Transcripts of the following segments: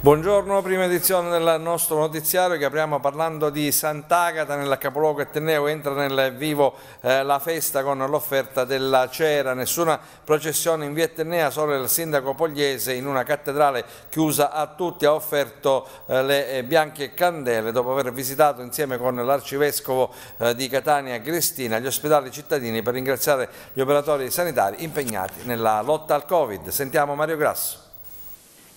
Buongiorno, prima edizione del nostro notiziario che apriamo parlando di Sant'Agata nel capoluogo Etneo, entra nel vivo eh, la festa con l'offerta della cera, nessuna processione in via Etnea, solo il sindaco Pogliese in una cattedrale chiusa a tutti ha offerto eh, le eh, bianche candele dopo aver visitato insieme con l'arcivescovo eh, di Catania Cristina gli ospedali cittadini per ringraziare gli operatori sanitari impegnati nella lotta al Covid. Sentiamo Mario Grasso.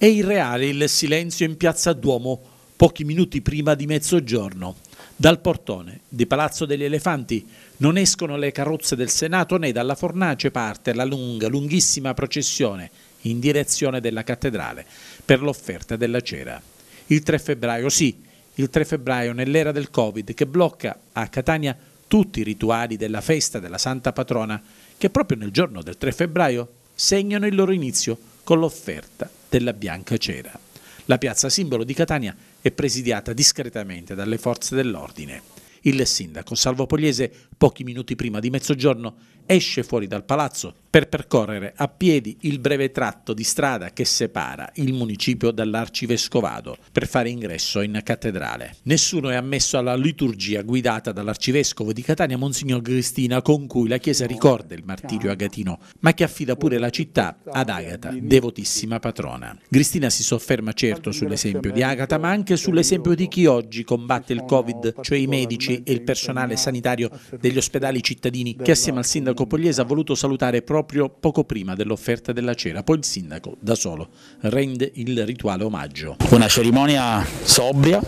È irreale il silenzio in piazza Duomo pochi minuti prima di mezzogiorno. Dal portone di Palazzo degli Elefanti non escono le carrozze del Senato né dalla fornace parte la lunga, lunghissima processione in direzione della cattedrale per l'offerta della cera. Il 3 febbraio, sì, il 3 febbraio nell'era del Covid che blocca a Catania tutti i rituali della festa della Santa Patrona che proprio nel giorno del 3 febbraio segnano il loro inizio con l'offerta della Bianca Cera. La piazza simbolo di Catania è presidiata discretamente dalle forze dell'ordine. Il sindaco Salvo Pogliese pochi minuti prima di mezzogiorno, esce fuori dal palazzo per percorrere a piedi il breve tratto di strada che separa il municipio dall'arcivescovado per fare ingresso in cattedrale. Nessuno è ammesso alla liturgia guidata dall'arcivescovo di Catania, Monsignor Cristina, con cui la Chiesa ricorda il martirio agatino, ma che affida pure la città ad Agata, devotissima patrona. Cristina si sofferma certo sull'esempio di Agata, ma anche sull'esempio di chi oggi combatte il Covid, cioè i medici e il personale sanitario del degli ospedali cittadini che assieme al sindaco Pogliese ha voluto salutare proprio poco prima dell'offerta della cera. Poi il sindaco, da solo, rende il rituale omaggio. Una cerimonia sobria,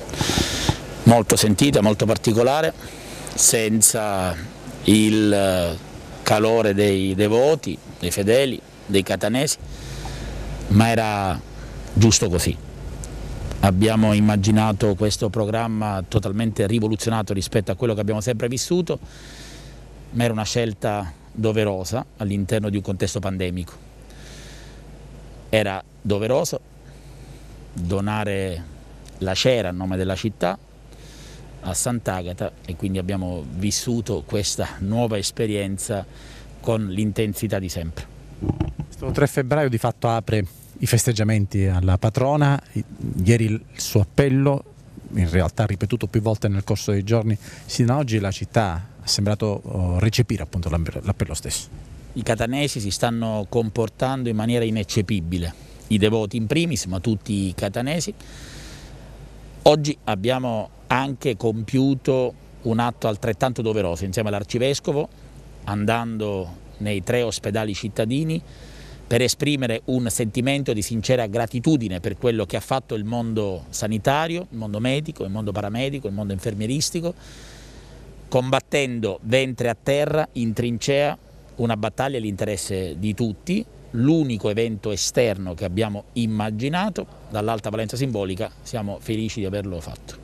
molto sentita, molto particolare, senza il calore dei devoti, dei fedeli, dei catanesi, ma era giusto così abbiamo immaginato questo programma totalmente rivoluzionato rispetto a quello che abbiamo sempre vissuto, ma era una scelta doverosa all'interno di un contesto pandemico. Era doveroso donare la cera a nome della città a Sant'Agata e quindi abbiamo vissuto questa nuova esperienza con l'intensità di sempre. Questo 3 febbraio di fatto apre i festeggiamenti alla patrona, ieri il suo appello, in realtà ripetuto più volte nel corso dei giorni sino ad oggi, la città ha sembrato oh, recepire appunto l'appello stesso. I catanesi si stanno comportando in maniera ineccepibile, i devoti in primis, ma tutti i catanesi. Oggi abbiamo anche compiuto un atto altrettanto doveroso insieme all'arcivescovo, andando nei tre ospedali cittadini per esprimere un sentimento di sincera gratitudine per quello che ha fatto il mondo sanitario, il mondo medico, il mondo paramedico, il mondo infermieristico, combattendo ventre a terra, in trincea, una battaglia all'interesse di tutti, l'unico evento esterno che abbiamo immaginato, dall'alta valenza simbolica siamo felici di averlo fatto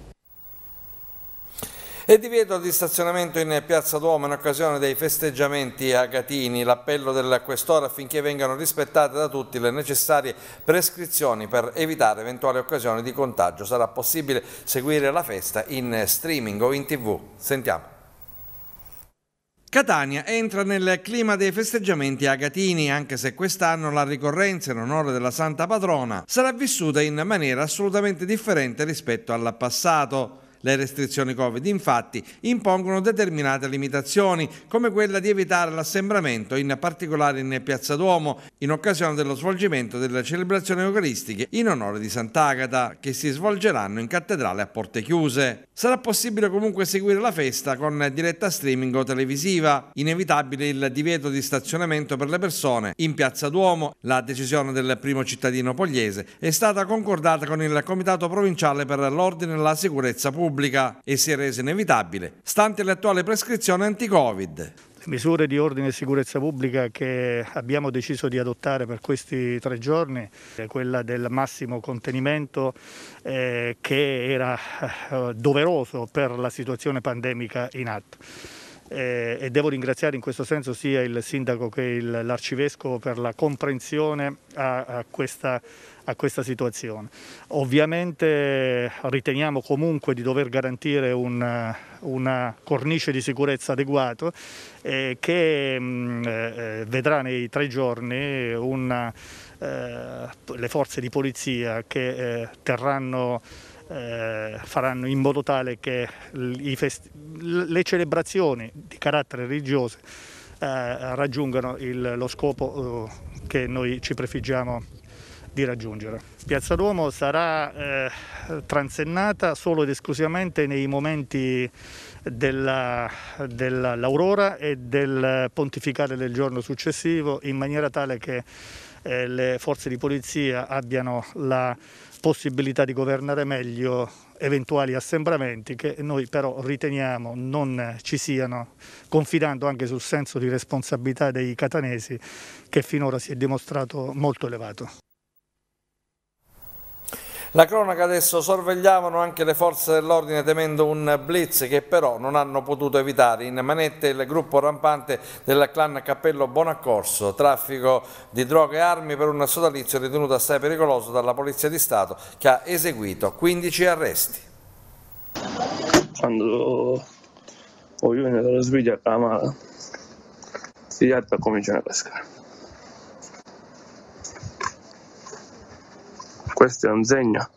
e divieto di stazionamento in Piazza Duomo in occasione dei festeggiamenti a Gatini. L'appello del Questore affinché vengano rispettate da tutti le necessarie prescrizioni per evitare eventuali occasioni di contagio. Sarà possibile seguire la festa in streaming o in tv. Sentiamo. Catania entra nel clima dei festeggiamenti agatini, anche se quest'anno la ricorrenza in onore della Santa Patrona sarà vissuta in maniera assolutamente differente rispetto al passato le restrizioni Covid, infatti, impongono determinate limitazioni, come quella di evitare l'assembramento, in particolare in Piazza Duomo, in occasione dello svolgimento delle celebrazioni eucaristiche in onore di Sant'Agata, che si svolgeranno in cattedrale a porte chiuse. Sarà possibile comunque seguire la festa con diretta streaming o televisiva. Inevitabile il divieto di stazionamento per le persone in Piazza Duomo. La decisione del primo cittadino pugliese è stata concordata con il Comitato Provinciale per l'Ordine e la Sicurezza Pubblica pubblica e si è resa inevitabile, stante l'attuale prescrizione anti-Covid. Le misure di ordine e sicurezza pubblica che abbiamo deciso di adottare per questi tre giorni eh, quella del massimo contenimento eh, che era eh, doveroso per la situazione pandemica in atto. Eh, e devo ringraziare in questo senso sia il sindaco che l'arcivescovo per la comprensione a, a questa a questa situazione. Ovviamente riteniamo comunque di dover garantire un, una cornice di sicurezza adeguata eh, che mm, eh, eh, vedrà nei tre giorni una, eh, le forze di polizia che eh, terranno eh, faranno in modo tale che le celebrazioni di carattere religioso raggiungano lo scopo che noi ci prefiggiamo di raggiungere. Piazza Duomo sarà eh, transennata solo ed esclusivamente nei momenti dell'aurora e del pontificale del giorno successivo in maniera tale che eh, le forze di polizia abbiano la possibilità di governare meglio eventuali assembramenti che noi però riteniamo non ci siano, confidando anche sul senso di responsabilità dei catanesi che finora si è dimostrato molto elevato. La cronaca adesso sorvegliavano anche le forze dell'ordine temendo un blitz che però non hanno potuto evitare. In manette il gruppo rampante del clan Cappello Bonaccorso, traffico di droga e armi per un sodalizio ritenuto assai pericoloso dalla Polizia di Stato che ha eseguito 15 arresti. Quando ho io nella sveglia, la mano si è cominciano a pescare. questo è un segno.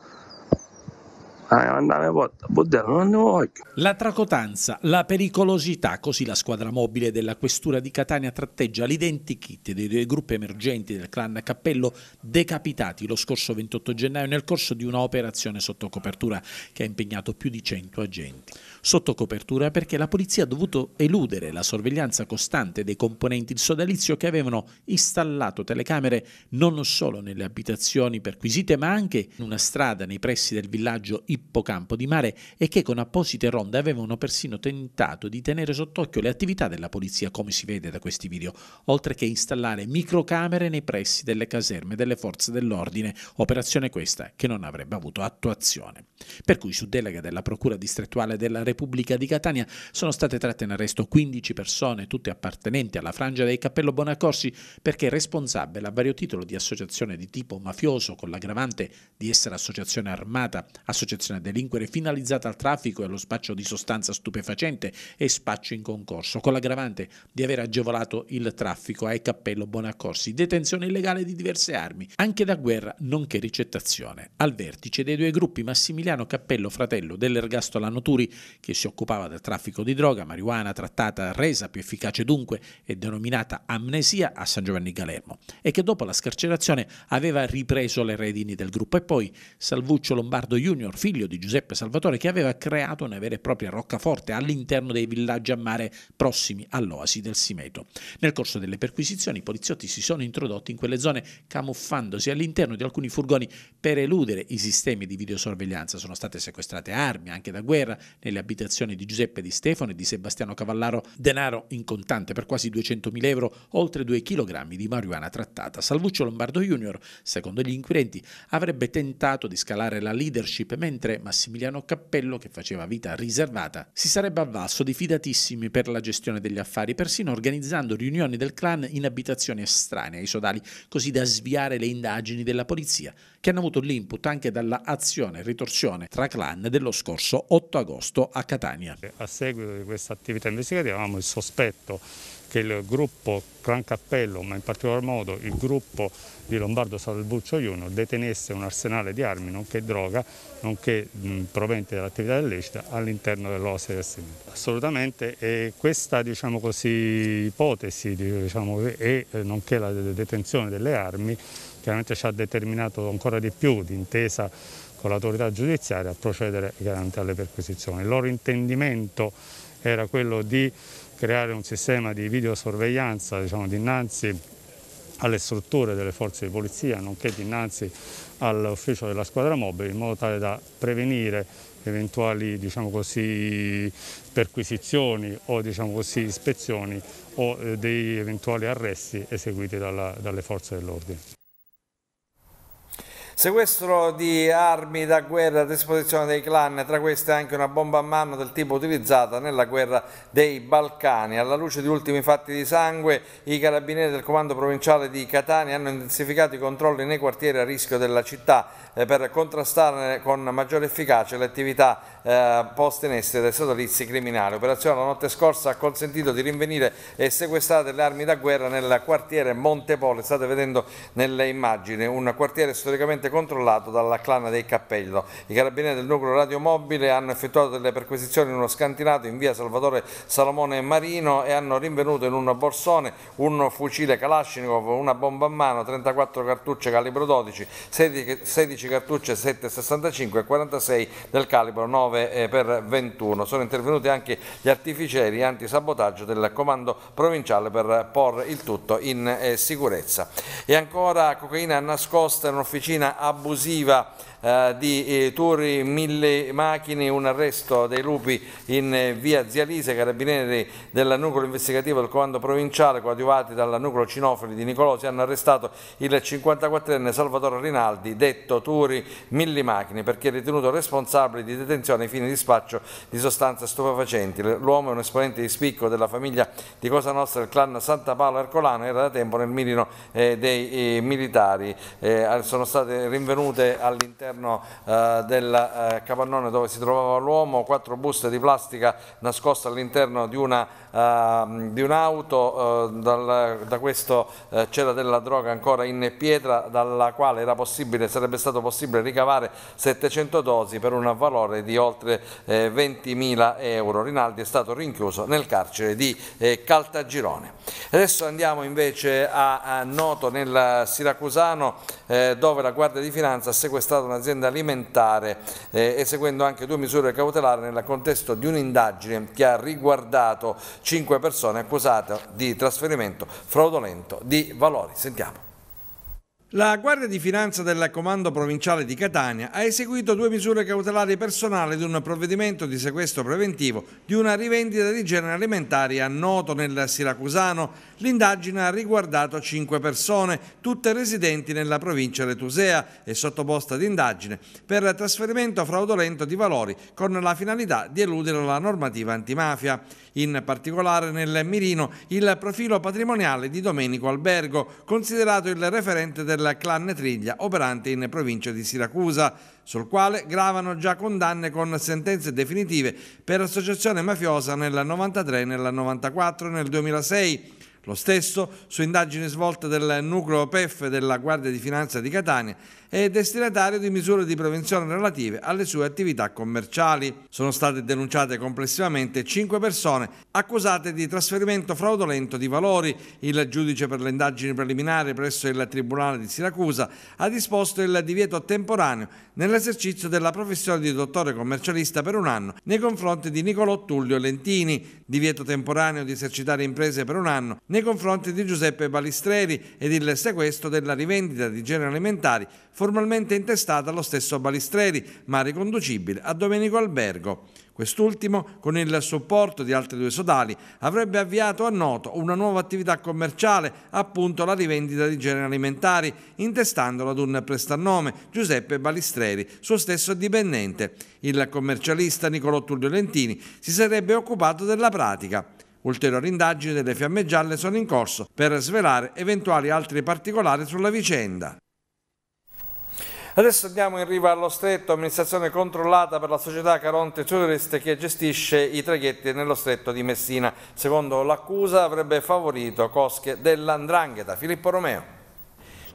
La tracotanza, la pericolosità, così la squadra mobile della questura di Catania tratteggia l'identikit dei due gruppi emergenti del clan Cappello decapitati lo scorso 28 gennaio nel corso di una operazione sotto copertura che ha impegnato più di 100 agenti sotto copertura perché la polizia ha dovuto eludere la sorveglianza costante dei componenti del sodalizio che avevano installato telecamere non solo nelle abitazioni perquisite ma anche in una strada nei pressi del villaggio Ippocampo di Mare e che con apposite ronde avevano persino tentato di tenere sott'occhio le attività della polizia come si vede da questi video, oltre che installare microcamere nei pressi delle caserme delle forze dell'ordine, operazione questa che non avrebbe avuto attuazione. Per cui su delega della Procura distrettuale della Repubblica Repubblica di Catania sono state tratte in arresto 15 persone, tutte appartenenti alla frangia dei Cappello Bonaccorsi, perché responsabile a vario titolo di associazione di tipo mafioso con l'aggravante di essere associazione armata, associazione a delinquere finalizzata al traffico e allo spaccio di sostanza stupefacente e spaccio in concorso, con l'aggravante di aver agevolato il traffico ai Cappello Bonaccorsi, detenzione illegale di diverse armi, anche da guerra, nonché ricettazione. Al vertice dei due gruppi Massimiliano Cappello Fratello dell'ergastolano Noturi, che si occupava del traffico di droga, marijuana trattata, resa più efficace dunque e denominata amnesia a San Giovanni Galermo e che dopo la scarcerazione aveva ripreso le redini del gruppo e poi Salvuccio Lombardo Junior, figlio di Giuseppe Salvatore, che aveva creato una vera e propria roccaforte all'interno dei villaggi a mare prossimi all'oasi del Simeto. Nel corso delle perquisizioni i poliziotti si sono introdotti in quelle zone camuffandosi all'interno di alcuni furgoni per eludere i sistemi di videosorveglianza. Sono state sequestrate armi anche da guerra nelle abitazioni abitazione di Giuseppe Di Stefano e di Sebastiano Cavallaro denaro in contante per quasi 200.000 euro, oltre 2 kg di marijuana trattata. Salvuccio Lombardo Junior, secondo gli inquirenti, avrebbe tentato di scalare la leadership mentre Massimiliano Cappello, che faceva vita riservata, si sarebbe avvalso di fidatissimi per la gestione degli affari, persino organizzando riunioni del clan in abitazioni estranee ai sodali, così da sviare le indagini della polizia, che hanno avuto l'input anche dalla azione ritorsione tra clan dello scorso 8 agosto a a Catania. A seguito di questa attività investigativa avevamo il sospetto che il gruppo Clan Cappello, ma in particolar modo il gruppo di Lombardo Salbuccio Iuno, detenesse un arsenale di armi, nonché droga, nonché proventi dell'attività illecita all'interno dell'OSE del Senato. Assolutamente, e questa diciamo così, ipotesi diciamo, e nonché la detenzione delle armi chiaramente ci ha determinato ancora di più d'intesa con l'autorità giudiziaria a procedere garante alle perquisizioni. Il loro intendimento era quello di creare un sistema di videosorveglianza diciamo, dinanzi alle strutture delle forze di polizia, nonché dinanzi all'ufficio della squadra mobile, in modo tale da prevenire eventuali diciamo così, perquisizioni o diciamo così, ispezioni o eh, dei eventuali arresti eseguiti dalla, dalle forze dell'ordine. Sequestro di armi da guerra a disposizione dei clan, tra queste anche una bomba a mano del tipo utilizzata nella guerra dei Balcani. Alla luce di ultimi fatti di sangue, i carabinieri del comando provinciale di Catania hanno intensificato i controlli nei quartieri a rischio della città eh, per contrastare con maggiore efficacia le attività eh, poste in essere dai satellizi criminali. L'operazione la notte scorsa ha consentito di rinvenire e sequestrare le armi da guerra nel quartiere Montepole. State vedendo nelle immagini un quartiere storicamente controllato dalla clana del Cappello. I carabinieri del nucleo radiomobile hanno effettuato delle perquisizioni in uno scantinato in via Salvatore Salomone Marino e hanno rinvenuto in un borsone un fucile Kalashnikov, una bomba a mano, 34 cartucce calibro 12, 16 cartucce 7,65 e 46 del calibro 9x21. Eh, Sono intervenuti anche gli artificieri antisabotaggio del comando provinciale per porre il tutto in eh, sicurezza. E ancora cocaina nascosta in un'officina abusiva eh, di eh, Mille Macchine, un arresto dei lupi in eh, via Zialise, carabinieri del nucleo investigativo del comando provinciale coadiuvati dal nucleo Cinofili di Nicolosi hanno arrestato il 54enne Salvatore Rinaldi, detto Turi mille Macchine, perché ritenuto responsabile di detenzione ai fini di spaccio di sostanze stupefacenti. L'uomo è un esponente di spicco della famiglia di Cosa Nostra del clan Santa Paola Ercolano, era da tempo nel mirino eh, dei militari, sono state rinvenute all'interno all'interno eh, del eh, capannone dove si trovava l'uomo, quattro buste di plastica nascoste all'interno di ehm, un'auto, eh, dal, da questo eh, c'era della droga ancora in pietra dalla quale sarebbe stato possibile ricavare 700 dosi per un valore di oltre 20.000 eh, euro. Rinaldi è stato rinchiuso nel carcere di eh, Caltagirone. Adesso andiamo invece a, a Noto nel Siracusano dove la Guardia di Finanza ha sequestrato una un'azienda alimentare eh, eseguendo anche due misure cautelari nel contesto di un'indagine che ha riguardato cinque persone accusate di trasferimento fraudolento di valori. Sentiamo. La Guardia di Finanza del Comando Provinciale di Catania ha eseguito due misure cautelari personali di un provvedimento di sequestro preventivo di una rivendita di generi alimentari a Noto nel Siracusano. L'indagine ha riguardato cinque persone, tutte residenti nella provincia Letusea e sottoposta ad indagine per trasferimento fraudolento di valori con la finalità di eludere la normativa antimafia. In particolare nel mirino il profilo patrimoniale di Domenico Albergo, considerato il referente della del clan Triglia operante in provincia di Siracusa, sul quale gravano già condanne con sentenze definitive per associazione mafiosa nel 93, nel 94 e nel 2006 lo stesso, su indagini svolte del nucleo PEF della Guardia di Finanza di Catania, è destinatario di misure di prevenzione relative alle sue attività commerciali. Sono state denunciate complessivamente 5 persone accusate di trasferimento fraudolento di valori. Il giudice per le indagini preliminari presso il Tribunale di Siracusa ha disposto il divieto temporaneo nell'esercizio della professione di dottore commercialista per un anno nei confronti di Nicolò Tullio Lentini, divieto temporaneo di esercitare imprese per un anno nei confronti di Giuseppe Balistreri ed il sequestro della rivendita di generi alimentari formalmente intestata allo stesso Balistreri, ma riconducibile a Domenico Albergo. Quest'ultimo, con il supporto di altri due sodali, avrebbe avviato a Noto una nuova attività commerciale, appunto la rivendita di generi alimentari, intestandolo ad un prestannome, Giuseppe Balistreri, suo stesso dipendente. Il commercialista Nicolò Tullio Lentini si sarebbe occupato della pratica. Ulteriori indagini delle Fiamme Gialle sono in corso per svelare eventuali altri particolari sulla vicenda. Adesso andiamo in riva allo stretto, amministrazione controllata per la società Caronte Tourist che gestisce i traghetti nello stretto di Messina. Secondo l'accusa avrebbe favorito cosche dell'andrangheta. Filippo Romeo.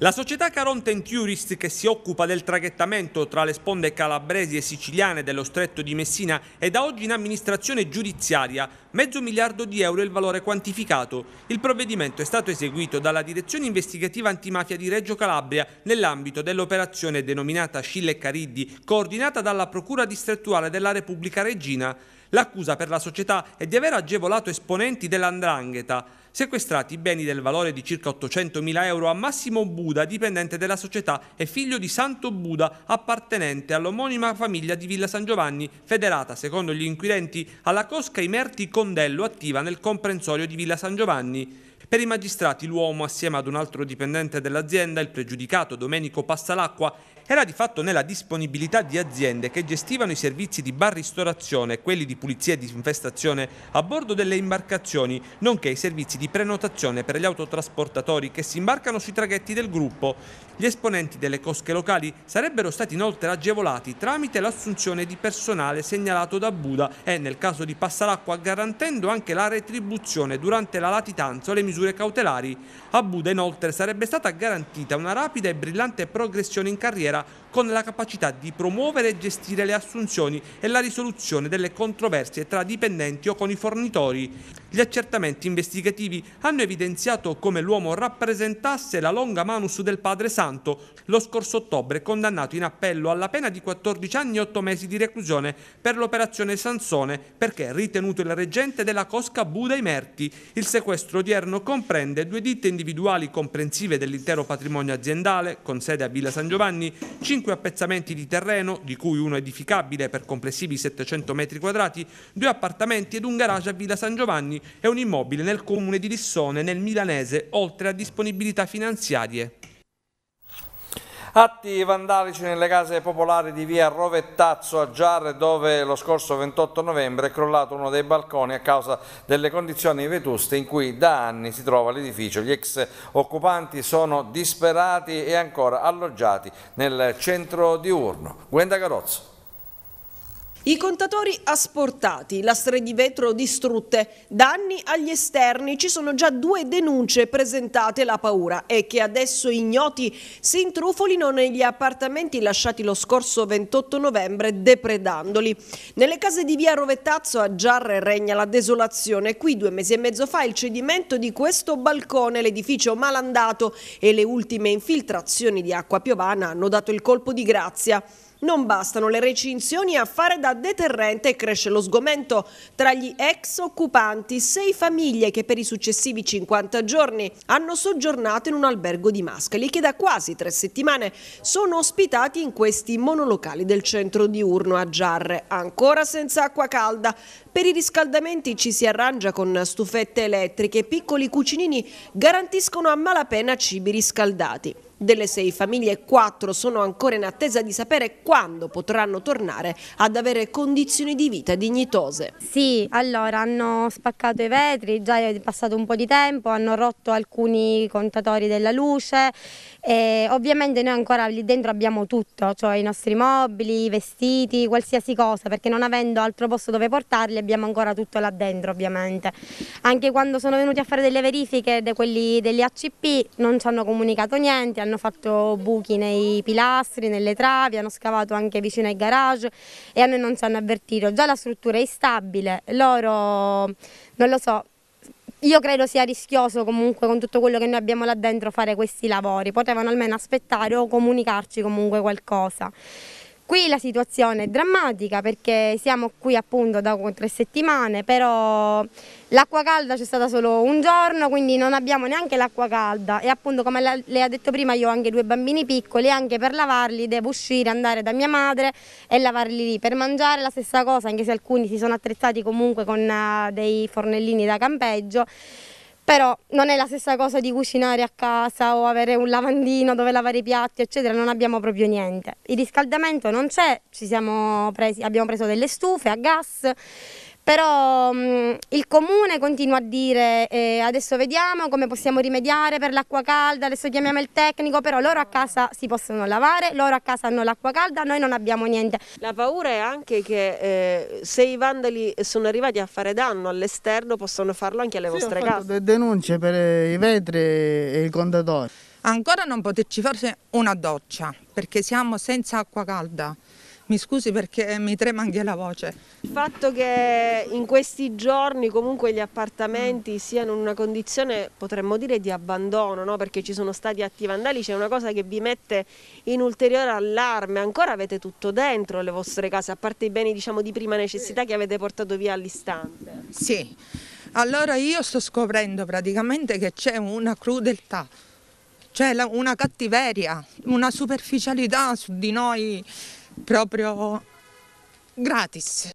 La società Caronten Tourist che si occupa del traghettamento tra le sponde calabresi e siciliane dello stretto di Messina è da oggi in amministrazione giudiziaria, mezzo miliardo di euro è il valore quantificato. Il provvedimento è stato eseguito dalla direzione investigativa antimafia di Reggio Calabria nell'ambito dell'operazione denominata Scille Cariddi, coordinata dalla Procura distrettuale della Repubblica Regina. L'accusa per la società è di aver agevolato esponenti dell'andrangheta sequestrati i beni del valore di circa 800.000 euro a Massimo Buda, dipendente della società e figlio di Santo Buda, appartenente all'omonima famiglia di Villa San Giovanni, federata, secondo gli inquirenti, alla Cosca Imerti Condello attiva nel comprensorio di Villa San Giovanni. Per i magistrati l'uomo, assieme ad un altro dipendente dell'azienda, il pregiudicato Domenico Passalacqua, era di fatto nella disponibilità di aziende che gestivano i servizi di bar ristorazione quelli di pulizia e disinfestazione a bordo delle imbarcazioni, nonché i servizi di prenotazione per gli autotrasportatori che si imbarcano sui traghetti del gruppo. Gli esponenti delle cosche locali sarebbero stati inoltre agevolati tramite l'assunzione di personale segnalato da Buda e, nel caso di Passalacqua, garantendo anche la retribuzione durante la latitanza o le misure misure cautelari. A Buda inoltre sarebbe stata garantita una rapida e brillante progressione in carriera con la capacità di promuovere e gestire le assunzioni e la risoluzione delle controversie tra dipendenti o con i fornitori. Gli accertamenti investigativi hanno evidenziato come l'uomo rappresentasse la longa manus del padre santo, lo scorso ottobre condannato in appello alla pena di 14 anni e 8 mesi di reclusione per l'operazione Sansone perché ritenuto il reggente della Cosca Buda Merti. Il sequestro odierno comprende due ditte individuali comprensive dell'intero patrimonio aziendale, con sede a Villa San Giovanni, 5 5 appezzamenti di terreno, di cui uno edificabile per complessivi 700 metri quadrati, due appartamenti ed un garage a Villa San Giovanni e un immobile nel comune di Lissone, nel Milanese, oltre a disponibilità finanziarie. Atti vandalici nelle case popolari di via Rovettazzo a Giarre dove lo scorso 28 novembre è crollato uno dei balconi a causa delle condizioni vetuste in cui da anni si trova l'edificio. Gli ex occupanti sono disperati e ancora alloggiati nel centro diurno. Guenda Carozzo. I contatori asportati, lastre di vetro distrutte, danni agli esterni, ci sono già due denunce presentate, la paura è che adesso ignoti si intrufolino negli appartamenti lasciati lo scorso 28 novembre depredandoli. Nelle case di via Rovettazzo a Giarre regna la desolazione, qui due mesi e mezzo fa il cedimento di questo balcone, l'edificio malandato e le ultime infiltrazioni di acqua piovana hanno dato il colpo di grazia. Non bastano le recinzioni a fare da deterrente e cresce lo sgomento tra gli ex occupanti, sei famiglie che per i successivi 50 giorni hanno soggiornato in un albergo di Mascali che da quasi tre settimane sono ospitati in questi monolocali del centro diurno a Giarre, ancora senza acqua calda. Per i riscaldamenti ci si arrangia con stufette elettriche, piccoli cucinini garantiscono a malapena cibi riscaldati. Delle sei famiglie, quattro sono ancora in attesa di sapere quando potranno tornare ad avere condizioni di vita dignitose. Sì, allora hanno spaccato i vetri, già è passato un po' di tempo, hanno rotto alcuni contatori della luce e ovviamente noi ancora lì dentro abbiamo tutto, cioè i nostri mobili, i vestiti, qualsiasi cosa, perché non avendo altro posto dove portarli abbiamo ancora tutto là dentro ovviamente. Anche quando sono venuti a fare delle verifiche de quelli, degli ACP non ci hanno comunicato niente, hanno fatto buchi nei pilastri, nelle travi, hanno scavato anche vicino ai garage e a noi non ci hanno avvertito. Già la struttura è instabile, loro non lo so, io credo sia rischioso comunque con tutto quello che noi abbiamo là dentro fare questi lavori, potevano almeno aspettare o comunicarci comunque qualcosa. Qui la situazione è drammatica perché siamo qui appunto da tre settimane, però l'acqua calda c'è stata solo un giorno, quindi non abbiamo neanche l'acqua calda e appunto come la, lei ha detto prima io ho anche due bambini piccoli e anche per lavarli devo uscire, andare da mia madre e lavarli lì. Per mangiare la stessa cosa, anche se alcuni si sono attrezzati comunque con eh, dei fornellini da campeggio però non è la stessa cosa di cucinare a casa o avere un lavandino dove lavare i piatti eccetera, non abbiamo proprio niente. Il riscaldamento non c'è, abbiamo preso delle stufe a gas però mh, mm, il comune continua a dire eh, adesso vediamo come possiamo rimediare per l'acqua calda, adesso chiamiamo il tecnico, però loro a casa si possono lavare, loro a casa hanno l'acqua calda, noi non abbiamo niente. La paura è anche che eh, se i vandali sono arrivati a fare danno all'esterno possono farlo anche alle sì, vostre case. Delle denunce per eh, i vetri e i contatori. Ancora non poterci fare una doccia perché siamo senza acqua calda mi scusi perché mi trema anche la voce. Il fatto che in questi giorni comunque gli appartamenti siano in una condizione potremmo dire di abbandono, no? perché ci sono stati atti vandalici, è una cosa che vi mette in ulteriore allarme. Ancora avete tutto dentro le vostre case, a parte i beni diciamo, di prima necessità che avete portato via all'istante. Sì, allora io sto scoprendo praticamente che c'è una crudeltà c'è cioè una cattiveria, una superficialità su di noi proprio gratis.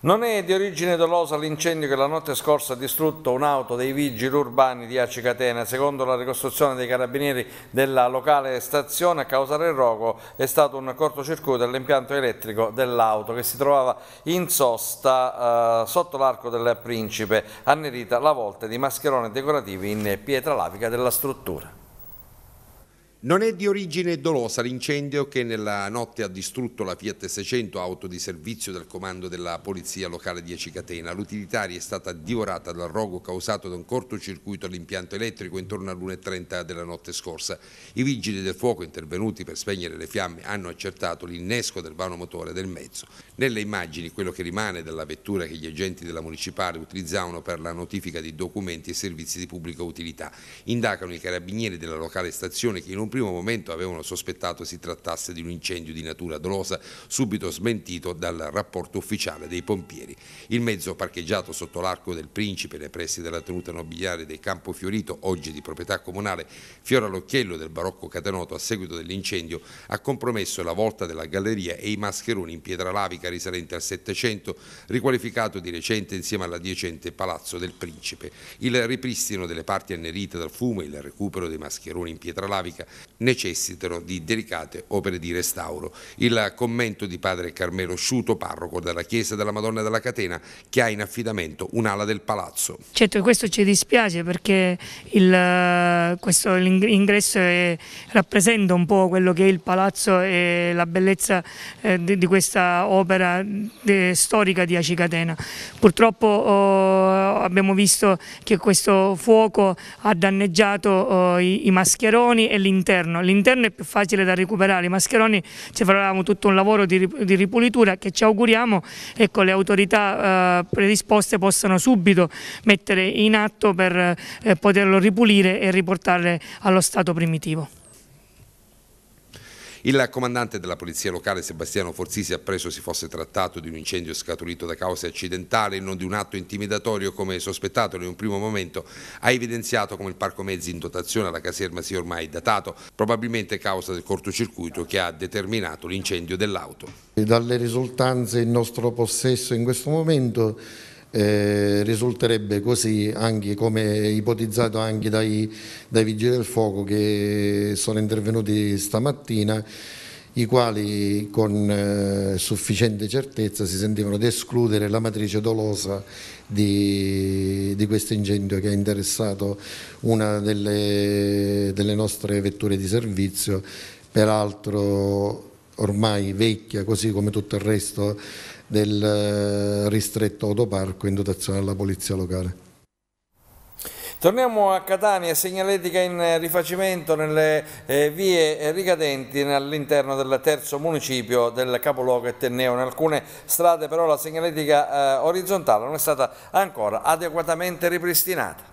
Non è di origine dolosa l'incendio che la notte scorsa ha distrutto un'auto dei vigili urbani di Aci Catena. Secondo la ricostruzione dei carabinieri della locale stazione, a causare il rogo è stato un cortocircuito dell'impianto elettrico dell'auto che si trovava in sosta eh, sotto l'arco del Principe, annerita la volta di mascheroni decorativi in pietra lavica della struttura. Non è di origine dolosa l'incendio che nella notte ha distrutto la Fiat 600 auto di servizio del comando della Polizia Locale 10 Catena. L'utilitaria è stata divorata dal rogo causato da un cortocircuito all'impianto elettrico intorno all'1.30 della notte scorsa. I vigili del fuoco intervenuti per spegnere le fiamme hanno accertato l'innesco del vano motore del mezzo. Nelle immagini quello che rimane della vettura che gli agenti della municipale utilizzavano per la notifica di documenti e servizi di pubblica utilità. Indagano i carabinieri della locale stazione che in un primo momento avevano sospettato si trattasse di un incendio di natura dolosa, subito smentito dal rapporto ufficiale dei pompieri. Il mezzo parcheggiato sotto l'arco del Principe nei pressi della tenuta nobiliare dei Campo Fiorito, oggi di proprietà comunale, fiora l'occhiello del barocco Catenoto a seguito dell'incendio, ha compromesso la volta della galleria e i mascheroni in pietra lavica risalente al Settecento, riqualificato di recente insieme all'adiacente Palazzo del Principe. Il ripristino delle parti annerite dal fumo e il recupero dei mascheroni in pietra lavica necessitano di delicate opere di restauro. Il commento di padre Carmelo Sciuto, parroco della chiesa della Madonna della Catena, che ha in affidamento un'ala del palazzo. Certo, questo ci dispiace perché eh, questo, l'ingresso rappresenta un po' quello che è il palazzo e la bellezza eh, di, di, questa opera de, eh, storica di Aci Catena. Purtroppo oh, abbiamo visto che questo fuoco ha danneggiato oh, i, i mascheroni e l'interno l'interno. L'interno è più facile da recuperare, i mascheroni ci faranno tutto un lavoro di, ripulitura che ci auguriamo ecco, le autorità eh, predisposte possano subito mettere in atto per eh, poterlo ripulire e riportare allo stato primitivo. Il comandante della polizia locale Sebastiano Forzisi ha preso si fosse trattato di un incendio scaturito da cause accidentali e non di un atto intimidatorio come sospettato in un primo momento, ha evidenziato come il parco mezzi in dotazione alla caserma sia ormai datato, probabilmente causa del cortocircuito che ha determinato l'incendio dell'auto. Dalle risultanze in nostro possesso in questo momento eh, risulterebbe così anche come ipotizzato anche dai, dai vigili del fuoco che sono intervenuti stamattina i quali con eh, sufficiente certezza si sentivano di escludere la matrice dolosa di, di questo incendio che ha interessato una delle, delle, nostre vetture di servizio, peraltro ormai vecchia così come tutto il resto del eh, ristretto autoparco in dotazione alla polizia locale. Torniamo a Catania, segnaletica in rifacimento nelle eh, vie ricadenti all'interno del terzo municipio del capoluogo Etneo. In alcune strade però la segnaletica eh, orizzontale non è stata ancora adeguatamente ripristinata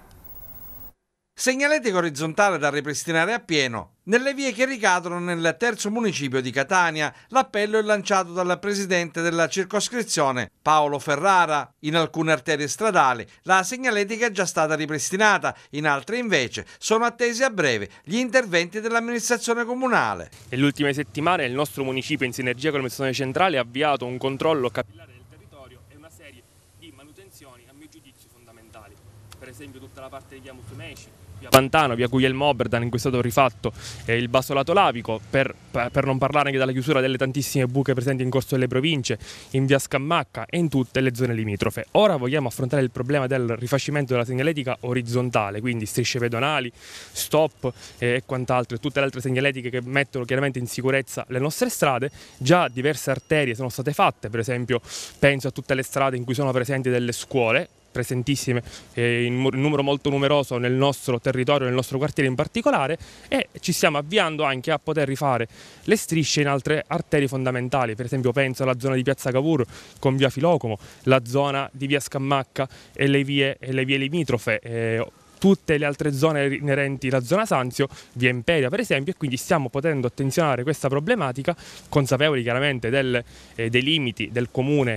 segnaletica orizzontale da ripristinare appieno. Nelle vie che ricadono nel terzo municipio di Catania, l'appello è lanciato dal presidente della circoscrizione Paolo Ferrara. In alcune arterie stradali la segnaletica è già stata ripristinata, in altre invece sono attesi a breve gli interventi dell'amministrazione comunale. Nelle ultime settimane il nostro municipio in sinergia con l'amministrazione centrale ha avviato un controllo capillare del territorio e una serie di manutenzioni a mio giudizio fondamentali. Per esempio tutta la parte di chiama automation, via Pantano, via Guglielmo Oberdan in cui è stato rifatto eh, il lato lavico, per, per, non parlare anche della chiusura delle tantissime buche presenti in corso delle province, in via Scammacca e in tutte le zone limitrofe. Ora vogliamo affrontare il problema del rifacimento della segnaletica orizzontale, quindi strisce pedonali, stop eh, e quant'altro, e tutte le altre segnaletiche che mettono chiaramente in sicurezza le nostre strade. Già diverse arterie sono state fatte, per esempio penso a tutte le strade in cui sono presenti delle scuole, presentissime eh, in numero molto numeroso nel nostro territorio, nel nostro quartiere in particolare e ci stiamo avviando anche a poter rifare le strisce in altre arterie fondamentali, per esempio penso alla zona di Piazza Cavour con via Filocomo, la zona di via Scammacca e le vie, e le vie limitrofe. Eh, tutte le altre zone inerenti alla zona Sanzio, via Imperia per esempio, e quindi stiamo potendo attenzionare questa problematica, consapevoli chiaramente del, eh, dei limiti del comune,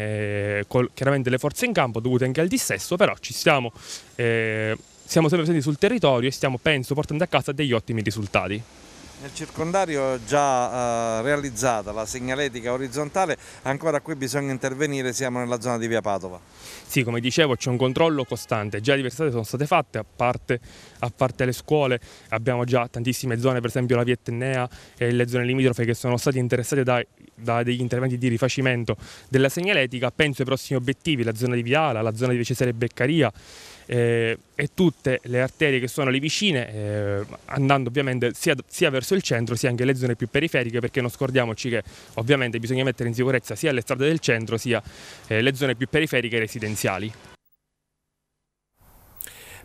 eh, col, chiaramente le forze in campo dovute anche al dissesto, però ci stiamo, eh, siamo sempre presenti sul territorio e stiamo, penso, portando a casa degli ottimi risultati. Nel circondario già eh, realizzata la segnaletica orizzontale, ancora qui bisogna intervenire, siamo nella zona di via Padova. Sì, come dicevo c'è un controllo costante, già diverse strade sono state fatte, a parte, a parte, le scuole, abbiamo già tantissime zone, per esempio la via Etnea e le zone limitrofe che sono state interessate da, da degli interventi di rifacimento della segnaletica, penso ai prossimi obiettivi, la zona di Viala, la zona di Cesare Beccaria, eh, e tutte le arterie che sono lì vicine, eh, andando ovviamente sia, sia, verso il centro sia anche le zone più periferiche, perché non scordiamoci che ovviamente bisogna mettere in sicurezza sia le strade del centro sia eh, le zone più periferiche residenziali.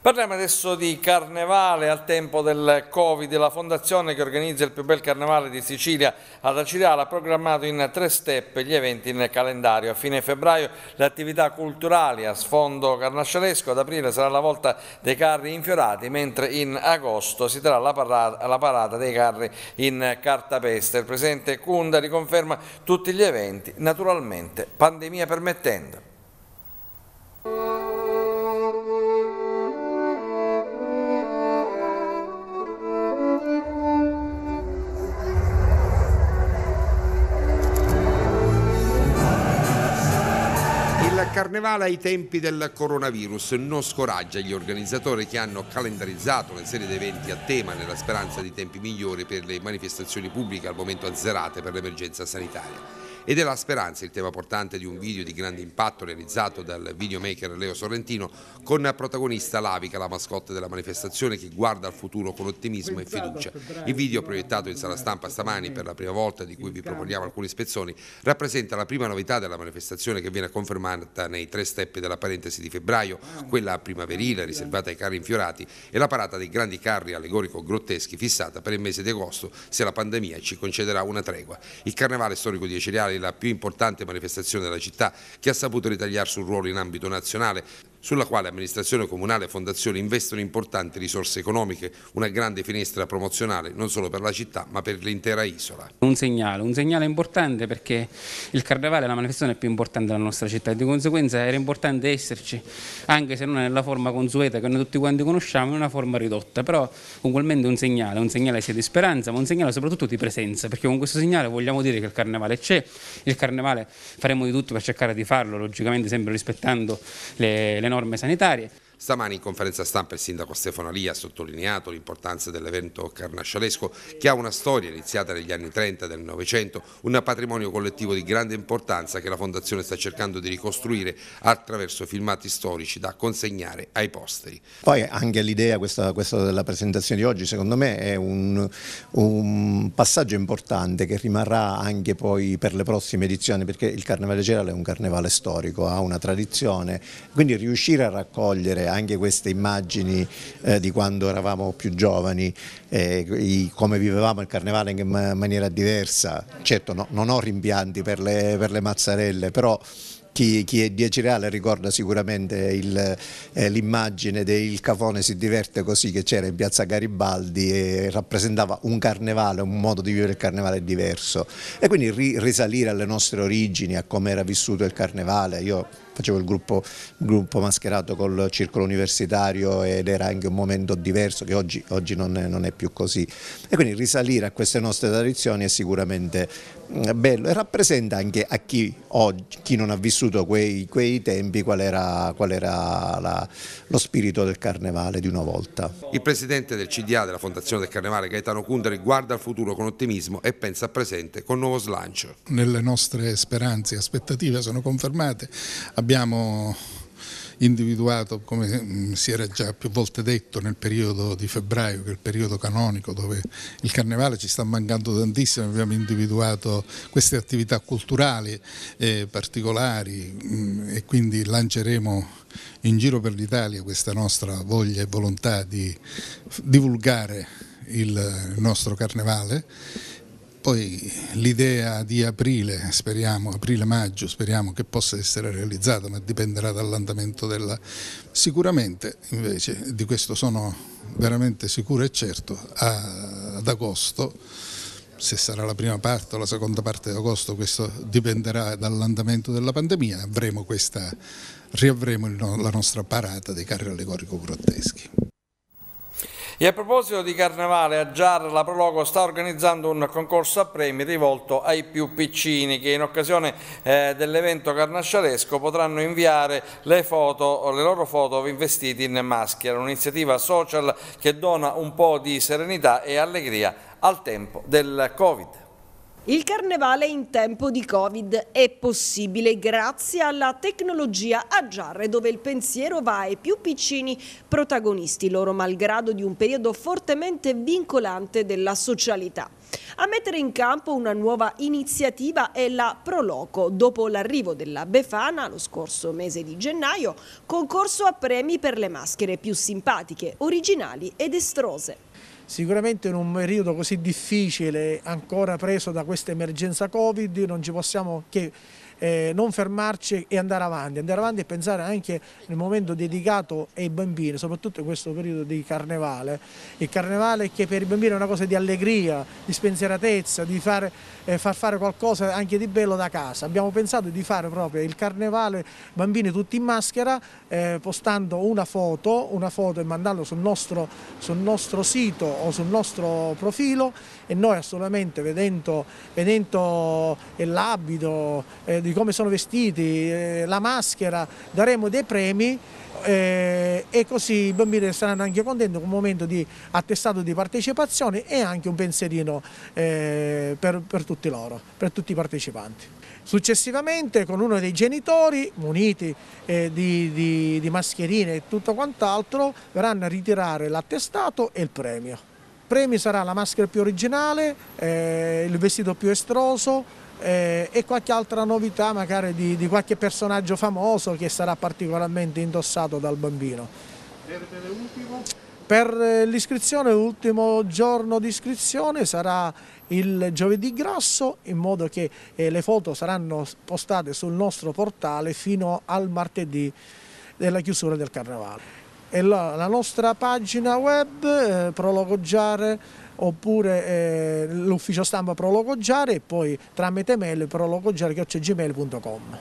Parliamo adesso di carnevale al tempo del Covid. La fondazione che organizza il più bel carnevale di Sicilia ad Acireale ha programmato in tre step gli eventi in calendario. A fine febbraio le attività culturali a sfondo carnascialesco, ad aprile sarà la volta dei carri infiorati, mentre in agosto si terrà la parata, la parata dei carri in cartapesta. Il presidente Kunda riconferma tutti gli eventi, naturalmente pandemia permettendo. carnevale ai tempi del coronavirus non scoraggia gli organizzatori che hanno calendarizzato una serie di eventi a tema nella speranza di tempi migliori per le manifestazioni pubbliche al momento azzerate per l'emergenza sanitaria ed è la speranza il tema portante di un video di grande impatto realizzato dal videomaker Leo Sorrentino con protagonista Lavica, la mascotte della manifestazione che guarda al futuro con ottimismo e fiducia. Il video proiettato in sala stampa stamani per la prima volta di cui vi proponiamo alcuni spezzoni rappresenta la prima novità della manifestazione che viene confermata nei tre step della parentesi di febbraio, quella primaverile riservata ai carri infiorati e la parata dei grandi carri allegorico-grotteschi fissata per il mese di agosto se la pandemia ci concederà una tregua. Il carnevale storico di Eceriali la più importante manifestazione della città che ha saputo ritagliarsi un ruolo in ambito nazionale sulla quale amministrazione comunale e fondazione investono importanti risorse economiche, una grande finestra promozionale non solo per la città ma per l'intera isola. Un segnale, un segnale importante perché il Carnevale è la manifestazione più importante della nostra città e di conseguenza era importante esserci, anche se non nella forma consueta che noi tutti quanti conosciamo, in una forma ridotta, però ugualmente un segnale, un segnale sia di speranza ma un segnale soprattutto di presenza, perché con questo segnale vogliamo dire che il Carnevale c'è, il Carnevale faremo di tutto per cercare di farlo, logicamente sempre rispettando le, le norme sanitarie. Stamani in conferenza stampa il sindaco Stefano Ali ha sottolineato l'importanza dell'evento carnascialesco che ha una storia iniziata negli anni 30 del Novecento, un patrimonio collettivo di grande importanza che la Fondazione sta cercando di ricostruire attraverso filmati storici da consegnare ai posteri. Poi anche l'idea questa, questa, della presentazione di oggi secondo me è un, un passaggio importante che rimarrà anche poi per le prossime edizioni perché il Carnevale Gerale è un carnevale storico, ha una tradizione, quindi riuscire a raccogliere anche queste immagini eh, di quando eravamo più giovani, eh, i, come vivevamo il carnevale in maniera diversa. Certo no, non ho rimpianti per le, per le mazzarelle, però chi, chi, è di reale ricorda sicuramente eh, l'immagine eh, del Cafone si diverte così che c'era in piazza Garibaldi e rappresentava un carnevale, un modo di vivere il carnevale diverso e quindi ri, risalire alle nostre origini, a come era vissuto il carnevale, io facevo il gruppo, gruppo mascherato col circolo universitario ed era anche un momento diverso che oggi, oggi non, è, non, è, più così. E quindi risalire a queste nostre tradizioni è sicuramente mm, bello e rappresenta anche a chi oggi, chi non ha vissuto quei, quei tempi, qual era, qual era la, lo spirito del carnevale di una volta. Il presidente del CDA della Fondazione del Carnevale, Gaetano Kundari guarda al futuro con ottimismo e pensa al presente con nuovo slancio. Nelle nostre speranze e aspettative sono confermate, abbiamo abbiamo individuato, come mm, si era già più volte detto nel periodo di febbraio, che è il periodo canonico dove il carnevale ci sta mancando tantissimo, abbiamo individuato queste attività culturali eh, particolari mh, mm, e quindi lanceremo in giro per l'Italia questa nostra voglia e volontà di divulgare il nostro carnevale poi l'idea di aprile, speriamo, aprile-maggio, speriamo che possa essere realizzata, ma dipenderà dall'andamento della... Sicuramente invece, di questo sono veramente sicuro e certo, a, ad agosto, se sarà la prima parte o la seconda parte di agosto, questo dipenderà dall'andamento della pandemia, avremo questa, riavremo no, la nostra parata dei carri allegorico-grotteschi. E a proposito di carnevale, a Giar la Prologo sta organizzando un concorso a premi rivolto ai più piccini che in occasione eh, dell'evento carnascialesco potranno inviare le, foto, le loro foto investiti in maschera, un'iniziativa social che dona un po' di serenità e allegria al tempo del Covid. Il carnevale in tempo di Covid è possibile grazie alla tecnologia a Giarre dove il pensiero va ai più piccini protagonisti, loro malgrado di un periodo fortemente vincolante della socialità. A mettere in campo una nuova iniziativa è la Proloco, dopo l'arrivo della Befana lo scorso mese di gennaio, concorso a premi per le maschere più simpatiche, originali ed estrose. Sicuramente in un periodo così difficile, ancora preso da questa emergenza Covid, non ci possiamo che eh, non fermarci e andare avanti, andare avanti e pensare anche nel momento dedicato ai bambini, soprattutto in questo periodo di carnevale. Il carnevale che per i bambini è una cosa di allegria, di spensieratezza, di fare, eh, far fare qualcosa anche di bello da casa. Abbiamo pensato di fare proprio il carnevale bambini tutti in maschera, eh, postando una foto, una foto e mandandola sul nostro, sul nostro sito o sul nostro profilo e noi assolutamente vedendo, vedendo eh, l'abito, eh, di come sono vestiti, eh, la maschera, daremo dei premi eh, e così i bambini saranno anche contenti con un momento di attestato di partecipazione e anche un pensierino eh, per, per, tutti loro, per tutti i partecipanti. Successivamente con uno dei genitori, muniti eh, di, di, di mascherine e tutto quant'altro, verranno a ritirare l'attestato e il premio premi sarà la maschera più originale, eh, il vestito più estroso eh, e qualche altra novità magari di, di, qualche personaggio famoso che sarà particolarmente indossato dal bambino. Per eh, l'iscrizione, l'ultimo giorno di iscrizione sarà il giovedì grasso in modo che eh, le foto saranno postate sul nostro portale fino al martedì della chiusura del carnevale e la, la nostra pagina web eh, prologoggiare oppure eh, l'ufficio stampa prologoggiare e poi tramite mail prologogiare.gmail.com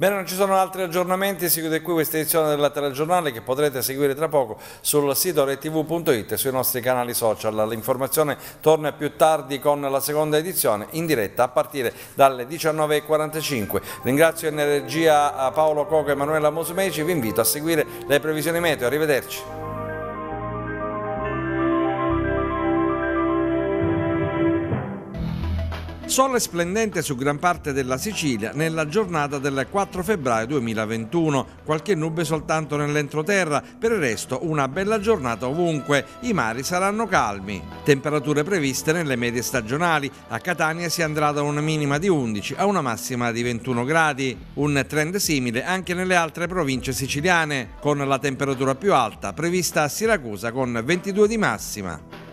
Bene, non ci sono altri aggiornamenti, si chiude qui questa edizione della telegiornale che potrete seguire tra poco sul sito retv.it e sui nostri canali social. L'informazione torna più tardi con la seconda edizione in diretta a partire dalle 19.45. Ringrazio in regia eh, Paolo Coco e Emanuela Mosmeci, vi invito a seguire le previsioni meteo. Arrivederci. Sole splendente su gran parte della Sicilia nella giornata del 4 febbraio 2021, qualche nube soltanto nell'entroterra, per il resto una bella giornata ovunque, i mari saranno calmi. Temperature previste nelle medie stagionali, a Catania si andrà da una minima di 11 a una massima di 21 gradi, un trend simile anche nelle altre province siciliane, con la temperatura più alta prevista a Siracusa con 22 di massima.